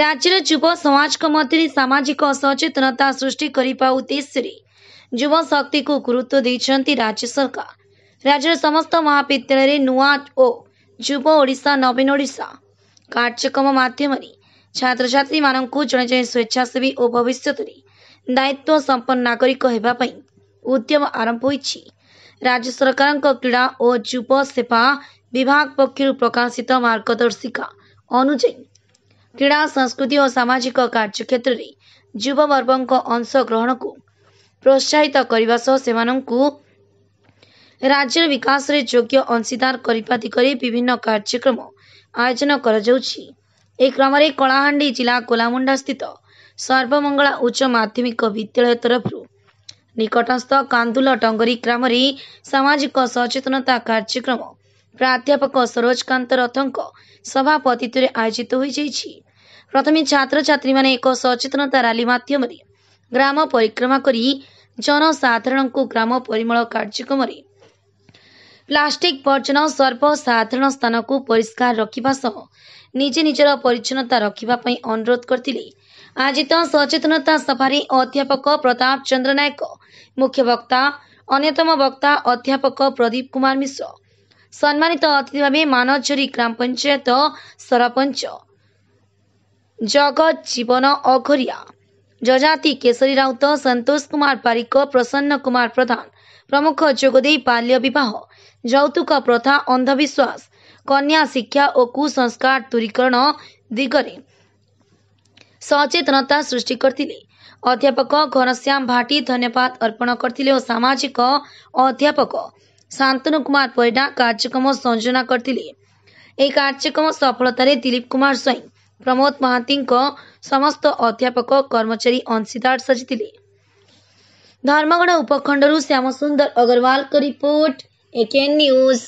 ରାଜ୍ୟର ଯୁବ ସମାଜଙ୍କ ମଧ୍ୟରେ ସାମାଜିକ ସଚେତନତା ସୃଷ୍ଟି କରିବା ଉଦ୍ଦେଶ୍ୟରେ ଯୁବଶକ୍ତିକୁ ଗୁରୁତ୍ୱ ଦେଇଛନ୍ତି ରାଜ୍ୟ ସରକାର ରାଜ୍ୟର ସମସ୍ତ ମହାବିଦ୍ୟାଳୟରେ ନୂଆ ଓ ଯୁବ ଓଡ଼ିଶା ନବୀନ ଓଡ଼ିଶା କାର୍ଯ୍ୟକ୍ରମ ମାଧ୍ୟମରେ ଛାତ୍ରଛାତ୍ରୀମାନଙ୍କୁ ଜଣେ ଜଣେ ସ୍ୱେଚ୍ଛାସେବୀ ଓ ଭବିଷ୍ୟତରେ ଦାୟିତ୍ୱ ସମ୍ପନ୍ନ ନାଗରିକ ହେବା ପାଇଁ ଉଦ୍ୟମ ଆରମ୍ଭ ହୋଇଛି ରାଜ୍ୟ ସରକାରଙ୍କ କ୍ରୀଡ଼ା ଓ ଯୁବ ସେବା ବିଭାଗ ପକ୍ଷରୁ ପ୍ରକାଶିତ ମାର୍ଗଦର୍ଶିକା ଅନୁଯାୟୀ କ୍ରୀଡ଼ା ସଂସ୍କୃତି ଓ ସାମାଜିକ କାର୍ଯ୍ୟକ୍ଷେତ୍ରରେ ଯୁବବର୍ଗଙ୍କ ଅଂଶଗ୍ରହଣକୁ ପ୍ରୋତ୍ସାହିତ କରିବା ସହ ସେମାନଙ୍କୁ ରାଜ୍ୟର ବିକାଶରେ ଯୋଗ୍ୟ ଅଂଶୀଦାର କରିବା ଦିଗରେ ବିଭିନ୍ନ କାର୍ଯ୍ୟକ୍ରମ ଆୟୋଜନ କରାଯାଉଛି ଏହି କ୍ରମରେ କଳାହାଣ୍ଡି ଜିଲ୍ଲା କୋଲାମୁଣ୍ଡାସ୍ଥିତ ସର୍ବମଙ୍ଗଳା ଉଚ୍ଚ ମାଧ୍ୟମିକ ବିଦ୍ୟାଳୟ ତରଫରୁ ନିକଟସ୍ଥ କାନ୍ଦୁଲ ଟଙ୍ଗରି ଗ୍ରାମରେ ସାମାଜିକ ସଚେତନତା କାର୍ଯ୍ୟକ୍ରମ ପ୍ରାଧ୍ୟାପକ ସରୋଜକାନ୍ତ ରଥଙ୍କ ସଭାପତିତ୍ୱରେ ଆୟୋଜିତ ହୋଇଯାଇଛି ପ୍ରଥମେ ଛାତ୍ରଛାତ୍ରୀମାନେ ଏକ ସଚେତନତା ରାଲି ମାଧ୍ୟମରେ ଗ୍ରାମ ପରିକ୍ରମା କରି ଜନସାଧାରଣଙ୍କୁ ଗ୍ରାମ ପରିମଳ କାର୍ଯ୍ୟକ୍ରମରେ ପ୍ଲାଷ୍ଟିକ୍ ବର୍ଜନ ସର୍ବସାଧାରଣ ସ୍ଥାନକୁ ପରିଷ୍କାର ରଖିବା ସହ ନିଜ ନିଜର ପରିଚ୍ଛନ୍ନତା ରଖିବା ପାଇଁ ଅନୁରୋଧ କରିଥିଲେ ଆଜି ତ ସଚେତନତା ସଭାରେ ଅଧ୍ୟାପକ ପ୍ରତାପ ଚନ୍ଦ୍ର ନାୟକ ମୁଖ୍ୟ ବକ୍ତା ଅନ୍ୟତମ ବକ୍ତା ଅଧ୍ୟାପକ ପ୍ରଦୀପ କୁମାର ମିଶ୍ର সম্মানিত অতিথিভাবে মানবঝুরি গ্রাম পঞ্চায়েত ସରପଞ୍ଚ ଜଗତ ଜୀବନ ଅଘରିଆ ଜଜାତି କେଶରୀ ରାଉତ ସନ୍ତୋଷ କୁମାର ପାରିକ ପ୍ରସନ୍ନ କୁମାର ପ୍ରଧାନ ପ୍ରମୁଖ ଯୋଗଦେଇ ବାଲ୍ୟ ବିବାହ ଯୌତୁକ ପ୍ରଥା ଅନ୍ଧବିଶ୍ୱାସ କନ୍ୟା ଶିକ୍ଷା ଓ କୁସଂସ୍କାର ଦୂରୀକରଣ ଦିଗରେ ସଚେତନତା ସୃଷ୍ଟି କରିଥିଲେ ଅଧ୍ୟାପକ ଘନଶ୍ୟାମ ଭାଟି ଧନ୍ୟବାଦ ଅର୍ପଣ କରିଥିଲେ ଓ ସାମାଜିକ ଅଧ୍ୟାପକ संतनु कुमार पौडना कार्यक्रम संयोजन करतिले एक कार्यक्रम सफलतापूर्वक दिलीप कुमार सई प्रमोद महातीङको समस्त अध्यापक कर्मचारी अंशदार सजितिले धर्मगण उपखण्डरु श्यामसुन्दर अग्रवाल को रिपोर्ट एक न्यूज